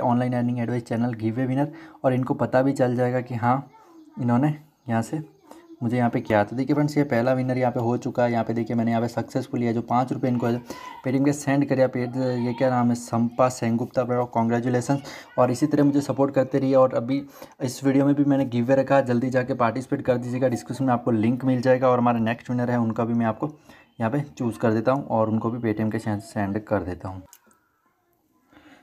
online earning advice channel giveaway winner और इनको पता भी चल जाएगा कि हाँ इन्होंने यहाँ से मुझे यहाँ पे क्या था तो देखिए फ्रेंड्स ये पहला विनर यहाँ पे हो चुका है यहाँ पे देखिए मैंने यहाँ पे सक्सेसफुल है जो पाँच रुपये इनको पेटीएम के सेंड करिए पेट ये क्या नाम है संपा सेंगुप्ता पर कॉन्ग्रेचुलेसन और इसी तरह मुझे सपोर्ट करते रहिए और अभी इस वीडियो में भी मैंने गिव वे रखा जल्दी जाके पार्टिसिपेट कर दीजिएगा डिस्क्रिप्शन में आपको लिंक मिल जाएगा और हमारे नेक्स्ट विनर है उनका भी मैं आपको यहाँ पर चूज़ कर देता हूँ और उनको भी पेटीएम के सेंड कर देता हूँ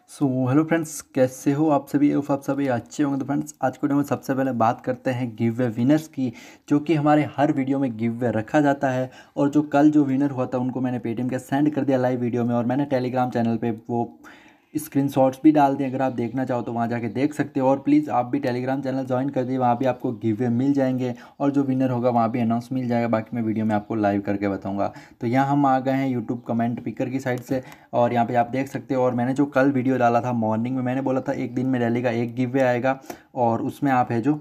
सो हेलो फ्रेंड्स कैसे हो आप सभी उफ आप सभी अच्छे होंगे तो फ्रेंड्स आज के वीडियो में सबसे पहले बात करते हैं गिव वे विनर्स की जो कि हमारे हर वीडियो में गिव वे रखा जाता है और जो कल जो विनर हुआ था उनको मैंने पेटीएम के सेंड कर दिया लाइव वीडियो में और मैंने टेलीग्राम चैनल पर वो स्क्रीनशॉट्स भी डाल दें अगर आप देखना चाहो तो वहाँ जाके देख सकते हो और प्लीज़ आप भी टेलीग्राम चैनल ज्वाइन कर दिए वहाँ भी आपको गिवे मिल जाएंगे और जो विनर होगा वहाँ भी अनाउंस मिल जाएगा बाकी मैं वीडियो में आपको लाइव करके बताऊँगा तो यहाँ हम आ गए हैं यूट्यूब कमेंट पिकर की साइड से और यहाँ पर आप देख सकते हो और मैंने जो कल वीडियो डाला था मॉर्निंग में मैंने बोला था एक दिन में डेली का एक गिवे आएगा और उसमें आप है जो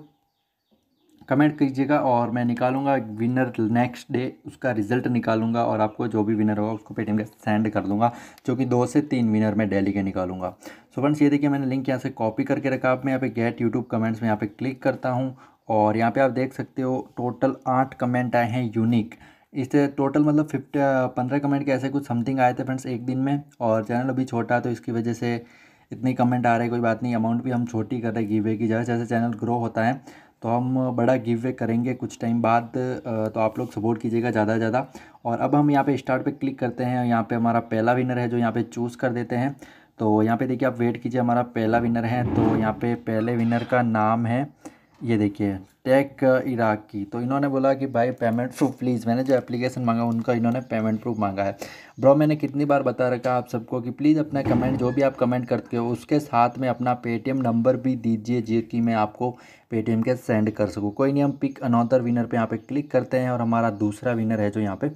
कमेंट कीजिएगा और मैं निकालूंगा विनर नेक्स्ट डे उसका रिजल्ट निकालूंगा और आपको जो भी विनर होगा उसको पेटीएम का सेंड कर दूंगा जो कि दो से तीन विनर मैं डेली के निकालूंगा सो फ्रेंड्स ये देखिए मैंने लिंक यहाँ से कॉपी करके रखा आप मैं यहाँ पे गेट यूट्यूब कमेंट्स में यहाँ पे क्लिक करता हूँ और यहाँ पे आप देख सकते हो टोटल आठ कमेंट आए हैं यूनिक इस टोटल मतलब फिफ्ट पंद्रह कमेंट के ऐसे कुछ समथिंग आए थे फ्रेंड्स एक दिन में और चैनल अभी छोटा है तो इसकी वजह से इतने कमेंट आ रहे कोई बात नहीं अमाउंट भी हम छोटी कर रहे गिवे की जैसे जैसे चैनल ग्रो होता है तो हम बड़ा गिव वे करेंगे कुछ टाइम बाद तो आप लोग सपोर्ट कीजिएगा ज़्यादा से ज़्यादा और अब हम यहाँ पे स्टार्ट पे क्लिक करते हैं यहाँ पे हमारा पहला विनर है जो यहाँ पे चूज़ कर देते हैं तो यहाँ पे देखिए आप वेट कीजिए हमारा पहला विनर है तो यहाँ पे पहले विनर का नाम है ये देखिए टेक इराक की तो इन्होंने बोला कि भाई पेमेंट प्रूफ प्लीज़ मैंने जो एप्लीकेशन मांगा उनका इन्होंने पेमेंट प्रूफ मांगा है ब्रो मैंने कितनी बार बता रखा आप सबको कि प्लीज़ अपना कमेंट जो भी आप कमेंट करते हो उसके साथ में अपना पेटीएम नंबर भी दीजिए जो कि मैं आपको पेटीएम के सेंड कर सकूँ कोई नहीं हम पिक अनौतर विनर पर यहाँ पर क्लिक करते हैं और हमारा दूसरा विनर है जो यहाँ पर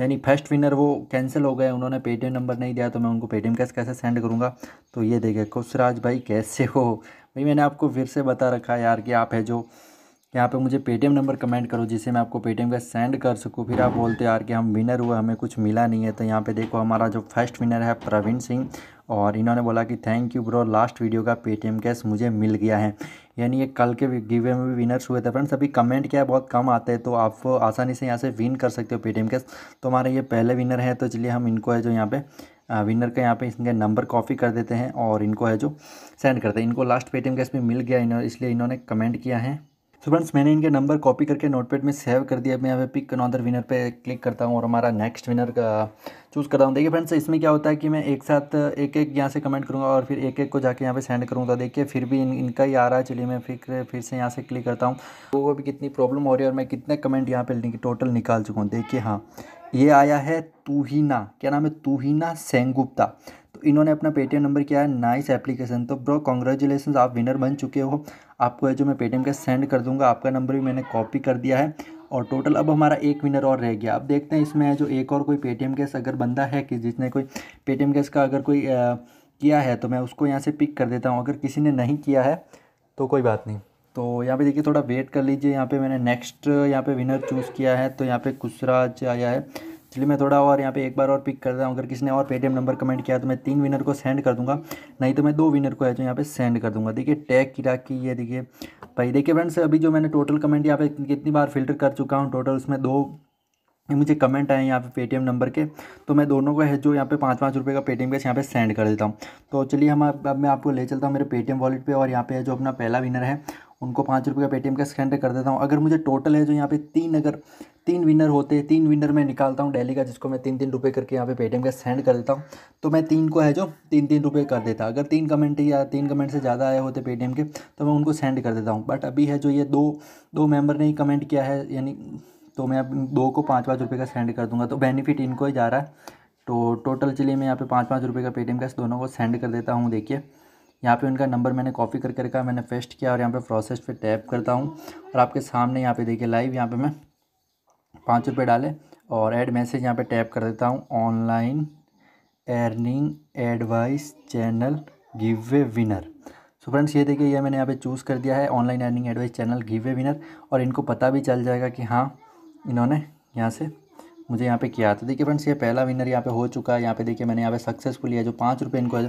यानी फर्स्ट विनर वो कैंसिल हो गए उन्होंने पेटीएम नंबर नहीं दिया तो मैं उनको पेटीएम कैश कैसे सेंड करूँगा तो ये देखे खुशराज भाई कैसे हो भाई मैंने आपको फिर से बता रखा है यार कि आप है जो यहाँ पे मुझे पेटीएम नंबर कमेंट करो जिसे मैं आपको पेटीएम का सेंड कर सकूँ फिर आप बोलते यार कि हम विनर हुए हमें कुछ मिला नहीं है तो यहाँ पे देखो हमारा जो फर्स्ट विनर है प्रवीण सिंह और इन्होंने बोला कि thank you bro last video का पेटीएम कैश मुझे मिल गया है यानी ये कल के गिवे में भी विनर्स हुए थे फ्रेंड्स अभी कमेंट क्या है बहुत कम आते हैं तो आप आसानी से यहाँ से विन कर सकते हो पेटीएम के तो हमारे ये पहले विनर हैं तो चलिए हम इनको है जो यहाँ पे विनर का यहाँ पे इनके नंबर कॉपी कर देते हैं और इनको है जो सेंड करते हैं इनको लास्ट पेटीएम कैश में मिल गया इन्होंने इसलिए इन्होंने कमेंट किया है सो फ्रेंड्स मैंने इनके नंबर कॉपी करके नोटपैड में सेव कर दिया मैं यहाँ पे पिक अनदर विनर पे क्लिक करता हूँ और हमारा नेक्स्ट विनर का चूज़ करता हूँ देखिए फ्रेंड्स इसमें क्या होता है कि मैं एक साथ एक एक यहाँ से कमेंट करूँगा और फिर एक एक को जाके यहाँ पे सेंड करूँगा देखिए फिर भी इन, इनका ही आ रहा है चलिए मैं फिर फिर से यहाँ से क्लिक करता हूँ तो वो भी कितनी प्रॉब्लम हो रही है और मैं कितने कमेंट यहाँ पर टोटल निकाल चुका हूँ देखिए हाँ ये आया है तूहीना क्या नाम है तूहीना सेंगुप्ता तो इन्होंने अपना पेटीएम नंबर किया है नाइस एप्लीकेशन तो ब्रो कॉन्ग्रेचुलेसन आप विनर बन चुके हो आपको है जो मैं पेटीएम का सेंड कर दूंगा आपका नंबर भी मैंने कॉपी कर दिया है और टोटल अब हमारा एक विनर और रह गया अब देखते हैं इसमें है जो एक और कोई पेटीएम केस अगर बंदा है कि जिसने कोई पेटीएम केस का अगर कोई आ, किया है तो मैं उसको यहाँ से पिक कर देता हूँ अगर किसी ने नहीं किया है तो कोई बात नहीं तो यहाँ पे देखिए थोड़ा वेट कर लीजिए यहाँ पे मैंने नेक्स्ट यहाँ पे विनर चूज़ किया है तो यहाँ पे कुसराज आया है चलिए मैं थोड़ा और यहाँ पे एक बार और पिक करता हूँ अगर किसी ने और पेटीएम नंबर कमेंट किया तो मैं तीन विनर को सेंड कर दूंगा नहीं तो मैं दो विनर को है जो यहाँ पे सेंड कर दूंगा देखिए टैग की की ये देखिए भाई देखिए फ्रेंड्स अभी जो मैंने टोटल कमेंट यहाँ पे कितनी बार फिल्टर कर चुका हूँ टोटल उसमें दो मुझे कमेंट आए यहाँ पे पेटीएम नंबर के तो मैं दोनों को है जो यहाँ पे पाँच पाँच रुपये का पेटीएम कैसे यहाँ पे सेंड कर देता हूँ तो चलिए हम अब मैं आपको ले चलता हूँ मेरे पेटीएम वॉलेट पे और यहाँ पे जो अपना पहला विनर है उनको पाँच रुपये का पेटीएम का सेंड कर देता हूँ अगर मुझे टोटल है जो यहाँ पे तीन अगर तीन विनर होते हैं तीन विनर मैं निकालता हूँ डेली का जिसको मैं तीन तीन रुपये करके यहाँ पे पेटीएम का सेंड कर देता हूँ तो मैं तीन को है जो तीन तीन रुपये कर देता अगर तीन कमेंट या तीन कमेंट से ज़्यादा आए होते पेटीएम के तो मैं उनको सेंड कर देता हूँ बट अभी है जो ये दो दो मेम्बर ने ही कमेंट किया है यानी तो मैं अब दो को पाँच पाँच रुपये का सेंड कर दूँगा तो बेनिफिट इनको ही जा रहा है तो टोटल चलिए मैं यहाँ पे पाँच पाँच रुपये का पेटीएम का दोनों को सेंड कर देता हूँ देखिए यहाँ पे उनका नंबर मैंने कॉपी करके रखा मैंने पेस्ट किया और यहाँ पे प्रोसेस पे टैप करता हूँ और आपके सामने यहाँ पे देखिए लाइव यहाँ पे मैं पाँच रुपये डालें और एड मैसेज यहाँ पे टैप कर देता हूँ online earning advice channel giveaway winner so friends ये देखिए ये मैंने यहाँ पे चूज़ कर दिया है online earning advice channel giveaway winner और इनको पता भी चल जाएगा कि हाँ इन्होंने यहाँ से मुझे यहाँ पे किया था देखिए फ्रेंड्स ये पहला विनर यहाँ पे हो चुका है यहाँ पे देखिए मैंने यहाँ पे सक्सेसफुल है जो पाँच रुपये इनको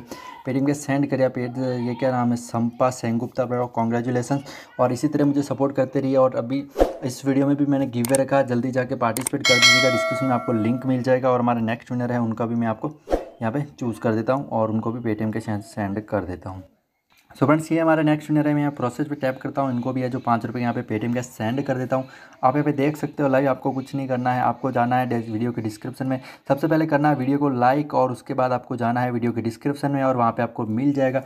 पेटिंग के सेंड कर ये क्या नाम है संपा सेंगुप्ता पर कॉन्ग्रेचुलेसन और इसी तरह मुझे सपोर्ट करते रहिए और अभी इस वीडियो में भी मैंने गिव वे रखा जल्दी जाके पार्टिसिपेट कर दीजिएगा डिस्क्रिप्शन में आपको लिंक मिल जाएगा और हमारा नेक्स्ट विनर है उनका भी मैं आपको यहाँ पे चूज़ कर देता हूँ और उनको भी पेटीएम के सेंड कर देता हूँ सो फ्रेंड्स ये हमारा नेक्स्ट विनर है मैं यहाँ प्रोसेस पे टैप करता हूँ इनको भी है जो पाँच रुपये यहाँ पे पेटीएम कैश सेंड कर देता हूँ आप यहाँ पे देख सकते हो लाइव आपको कुछ नहीं करना है आपको जाना है वीडियो के डिस्क्रिप्शन में सबसे पहले करना है वीडियो को लाइक और उसके बाद आपको जाना है वीडियो के डिस्क्रिप्शन में और वहाँ पर आपको मिल जाएगा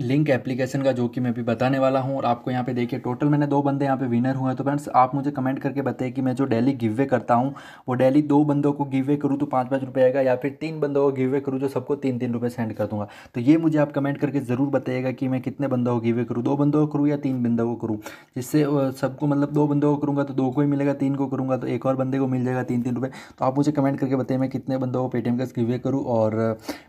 लिंक एप्लीकेशन का जो कि मैं भी बताने वाला हूँ और आपको यहाँ पे देखिए टोटल मैंने दो बंदे यहाँ पे विनर हुए हैं तो फ्रेंड्स आप मुझे कमेंट करके बताइए कि मैं जो डेली वे करता हूँ वो डेली दो बंदों को वे करूँ तो पाँच पाँच रुपये आएगा या फिर तीन बंदों को वे करूँ जो सबको तीन तीन रुपये सेंड कर दूँगा तो ये मुझे आप कमेंट करके ज़रूर बताइएगा कि मैं कितने बंदों को गिवे करूँ दो बंदों को करूँ या तीन बंदों को करूँ जिससे सबको मतलब दो बंदों को करूँगा तो दो को ही मिलेगा तीन को करूँगा तो एक और बंदे को मिल जाएगा तीन तीन रुपये तो आप मुझे कमेंट करके बताइए मैं कितने बंदों को पेटीएम का गिवे करूँ और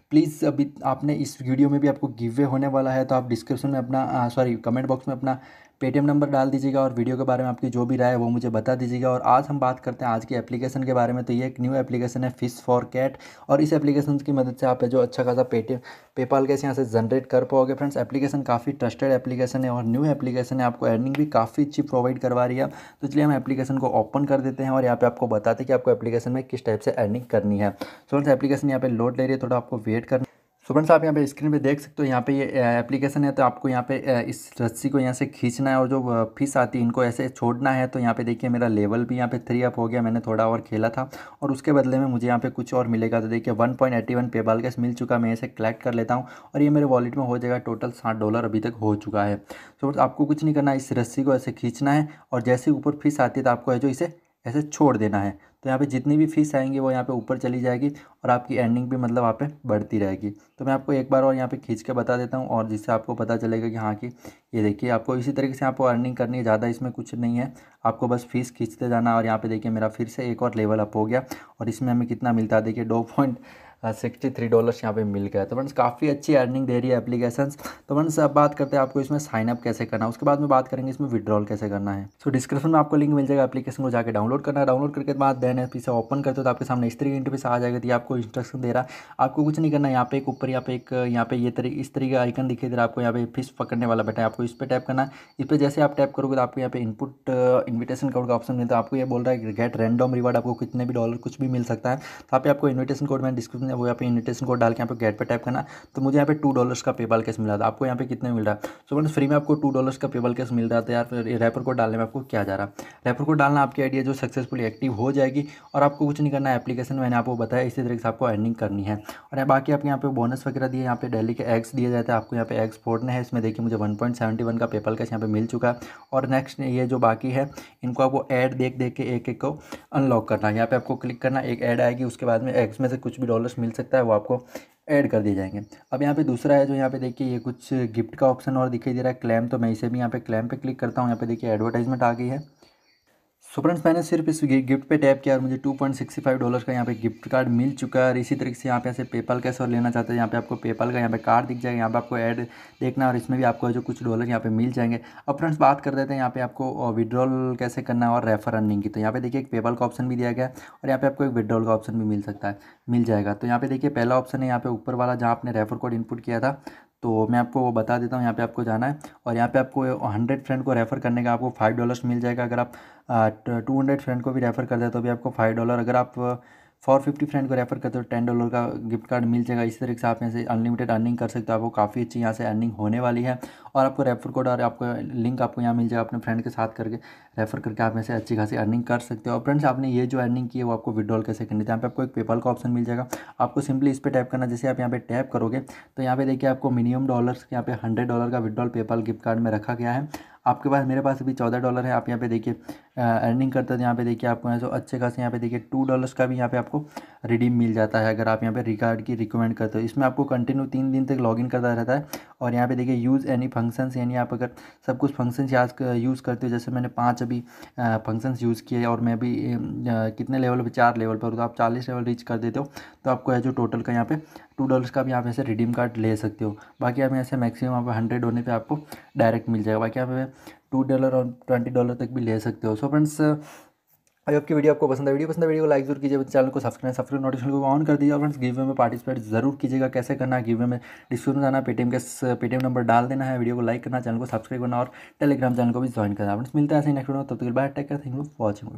प्लीज़ अभी आपने इस वीडियो में भी आपको गिव वे होने वाला है तो आप डिस्क्रिप्शन में अपना सॉरी कमेंट बॉक्स में अपना पेटीएम नंबर डाल दीजिएगा और वीडियो के बारे में आपकी जो भी राय है वो मुझे बता दीजिएगा और आज हम बात करते हैं आज की एप्लीकेशन के बारे में तो ये एक न्यू एप्लीकेशन है फिश फॉर कैट और इस एप्लीकेशन की मदद से आप जो अच्छा खासा पेटीएम पेपाल कैसे यहाँ से जनरेट कर पाओगे फ्रेंड्स एप्लीकेशन काफ़ी ट्रस्टेड एप्लीकेशन है और न्यू एप्लीकेशन है आपको अर्निंग भी काफ़ी अच्छी प्रोवाइड करवा रही है तो इसलिए हम एप्लीकेशन को ओपन कर देते हैं और यहाँ पे आपको बताते हैं कि आपको एप्लीकेशन में किस टाइप से अर्निंग करनी है सो तो फ्रेंड्स एप्लीकेशन यहाँ पे लोड ले रही है थोड़ा आपको वेट करना सो फ्रेंड्स आप यहाँ पे स्क्रीन पे देख सकते हो यहाँ पे ये एप्लीकेशन है तो आपको यहाँ पे इस रस्सी को यहाँ से खींचना है और जो फीस आती है इनको ऐसे छोड़ना है तो यहाँ पे देखिए मेरा लेवल भी यहाँ पे थ्री अप हो गया मैंने थोड़ा और खेला था और उसके बदले में मुझे यहाँ पे कुछ और मिलेगा तो देखिए one point eighty one PayPal cash मिल चुका मैं इसे कलेक्ट कर लेता हूँ और ये मेरे वॉलेट में हो जाएगा टोटल साठ डॉलर अभी तक हो चुका है सो तो फ्रेंड्स आपको कुछ नहीं करना इस रस्सी को ऐसे खींचना है और जैसे ऊपर फीस आती है तो आपको है जो इसे ऐसे छोड़ देना है तो यहाँ पे जितनी भी फ़ीस आएंगी वो यहाँ पे ऊपर चली जाएगी और आपकी एंडिंग भी मतलब वहाँ पे बढ़ती रहेगी तो मैं आपको एक बार और यहाँ पे खींच के बता देता हूँ और जिससे आपको पता चलेगा कि हाँ कि ये देखिए आपको इसी तरीके से आपको अर्निंग करनी है ज़्यादा इसमें कुछ नहीं है आपको बस फीस खींचते जाना और यहाँ पर देखिए मेरा फिर से एक और लेवल अप हो गया और इसमें हमें कितना मिलता है देखिए दो पॉइंट सिक्सटी थ्री डॉलर्स यहाँ पे मिल गया तो फ्रेंड्स काफ़ी अच्छी अर्निंग दे रही है एप्लीकेशंस तो फ्रेंड्स अब बात करते हैं आपको इसमें साइनअप कैसे करना उसके बाद में बात करेंगे इसमें विड्रॉल कैसे करना है सो so, डिस्क्रिप्शन में आपको लिंक मिल जाएगा एप्लीकेशन को जाकर डाउनलोड करना डाउनलोड करके बाद देन एप से ओपन करते हो तो आपके सामने इस तरीके इंटरफेस आ जाएगा तो आपको इंस्ट्रक्शन दे रहा है आपको कुछ नहीं करना यहाँ पे एक ऊपर यहाँ पे एक यहाँ पे ये तरी इस तरीके का आइकन दिखे दे रहा है आपको यहाँ पे फिश पकड़ने वाला बैठा है आपको इस पर टैप करना है इस पर जैसे आप टैप करोगे तो आपको यहाँ पे इनपुट इन्विटेशन कोड का ऑप्शन मिलता है आपको ये बोल रहा है गेट रैंडम रिवार्ड आपको कितने भी डॉलर कुछ भी मिल सकता है तो आप आपको इन्विटेशन कोड मैंने डिस्क्रिप्शन है वो यहाँ पे इन्विटेशन कोड डाल के यहाँ पे गेट पे टाइप करना तो मुझे यहाँ पे टू डॉलर्स का पेपाल कैश मिला था आपको यहाँ पे कितने मिल रहा है सो फ्रेंड्स फ्री में आपको टू डॉलर्स का पेपाल कैश मिल रहा था यार फिर रेपर कोड डालने में आपको क्या जा रहा है रेपर कोड डालना आपकी आइडिया जो सक्सेसफुली एक्टिव हो जाएगी और आपको कुछ नहीं करना है एप्लीकेशन मैंने आपको बताया इसी तरीके से आपको अर्निंग करनी है और बाकी आपके यहाँ पे बोनस वगैरह दिए यहाँ पे डेली के एक्स दिए जाते हैं आपको यहाँ पे एक्स फोड़ना है इसमें देखिए मुझे वन पॉइंट सेवेंटी वन का पेपल कैश यहाँ पे मिल चुका और नेक्स्ट ये जो बाकी है इनको आपको एड देख देख के एक एक को अनलॉक करना है यहाँ पे आपको क्लिक करना एक ऐड आएगी उसके बाद में एक्स में से कुछ भी डॉलर्स मिल सकता है वो आपको ऐड कर दिए जाएंगे अब यहाँ पे दूसरा है जो यहाँ पे देखिए ये कुछ गिफ्ट का ऑप्शन और दिखाई दे रहा है क्लैम तो मैं इसे भी यहाँ पे क्लैम पे क्लिक करता हूँ यहाँ पे देखिए एडवर्टाइजमेंट आ गई है सो फ्रेंड्स मैंने सिर्फ इस गिफ्ट पे टैप किया और मुझे 2.65 डॉलर का यहाँ पे गिफ्ट कार्ड मिल चुका है और इसी तरीके से यहाँ पे ऐसे पेपल कैसे और लेना चाहते हैं यहाँ पे आपको पेपल का यहाँ पे कार्ड दिख जाएगा यहाँ पे आपको ऐड देखना और इसमें भी आपको जो कुछ डॉलर यहाँ पे मिल जाएंगे अब फ्रेंड्स बात कर देते हैं यहाँ पे आपको विड्रॉल कैसे करना है और रेफर अर्निंग की तो यहाँ पे देखिए एक पेपल का ऑप्शन भी दिया गया और यहाँ पे आपको एक विड्रॉल का ऑप्शन भी मिल सकता है मिल जाएगा तो यहाँ पे देखिए पहला ऑप्शन है यहाँ पे ऊपर वाला जहाँ आपने रेफर कोड इनपुट किया था तो मैं आपको वो बता देता हूँ यहाँ पे आपको जाना है और यहाँ पे आपको हंड्रेड फ्रेंड को रेफ़र करने का आपको फाइव डॉलर्स मिल जाएगा अगर आप टू हंड्रेड फ्रेंड को भी रेफ़र कर दे तो भी आपको फाइव डॉलर अगर आप फोर फिफ्टी फ्रेंड को रेफर करते हो टेन डॉलर का गिफ्ट कार्ड मिल जाएगा इसी तरीके से आप यहाँ से अनलिमिटेड अर्निंग कर सकते हो आपको काफ़ी अच्छी यहाँ से अर्निंग होने वाली है और आपको रेफर कोड और आपको लिंक आपको यहाँ मिल जाएगा अपने फ्रेंड के साथ करके रेफर करके आप यहाँ से अच्छी खासी अर्निंग कर सकते हो और फ्रेंड्स आपने ये जो अर्निंग की है वो आपको विड्रॉल कैसे करनी थी तो यहाँ पे आपको एक पेपल का ऑप्शन मिल जाएगा आपको सिंपली इस पर टैप करना जैसे आप यहाँ पे टैप करोगे तो यहाँ पे देखिए आपको मिनिमम डॉलर यहाँ पे हंड्रेड डॉलर का विड्रॉल पेपल गिफ्ट कार्ड में रखा गया है आपके पास मेरे पास अभी चौदह डॉलर है आप यहाँ पे देखिए अर्निंग करते थे तो यहाँ पे देखिए आपको यहाँ से अच्छे खासे यहाँ पे देखिए टू डॉलर्स का भी यहाँ पे आपको रिडीम मिल जाता है अगर आप यहाँ पे रिकार्ड की रिकमेंड करते हो इसमें आपको कंटिन्यू तीन दिन तक लॉगिन करता रहता है और यहाँ पे देखिए यूज़ एनी फंक्शंस यानी आप अगर सब कुछ फंक्शंस याद यूज़ करते हो जैसे मैंने पाँच अभी फंक्शंस यूज़ किए और मैं अभी कितने लेवल पर चार लेवल पर तो आप चालीस लेवल रीच कर देते हो तो आपको है जो टोटल का यहाँ पे टू डॉलर्स का भी आप ऐसे रिडीम कार्ड ले सकते हो बाकी आप यहाँ से मैक्सिमम आप हंड्रेड होने पर आपको डायरेक्ट मिल जाएगा बाकी आप टू डॉलर और ट्वेंटी डॉलर तक भी ले सकते हो सो फ्रेंड्स अगर आपकी की वीडियो आपको पसंद है वीडियो पसंद है वीडियो को लाइक जरूर कीजिए चैनल को सब्सक्राइब सब्सक्राइब नोटिफिकेशन को ऑन कर दीजिए और फ्रेंड्स गिवे में पार्टिसिपेट जरूर कीजिएगा कैसे करना है गिवे में डिस्क्रिप्शन में जाना पेटीएम के पेटीएम नंबर डाल देना है वीडियो को लाइक करना चैनल को सब्सक्राइब करना और टेलीग्राम चैनल को भी ज्वाइन करना फ्रेंड्स मिलता है ऐसे नेक्स्ट वीडियो तब तक bye take thank you for watching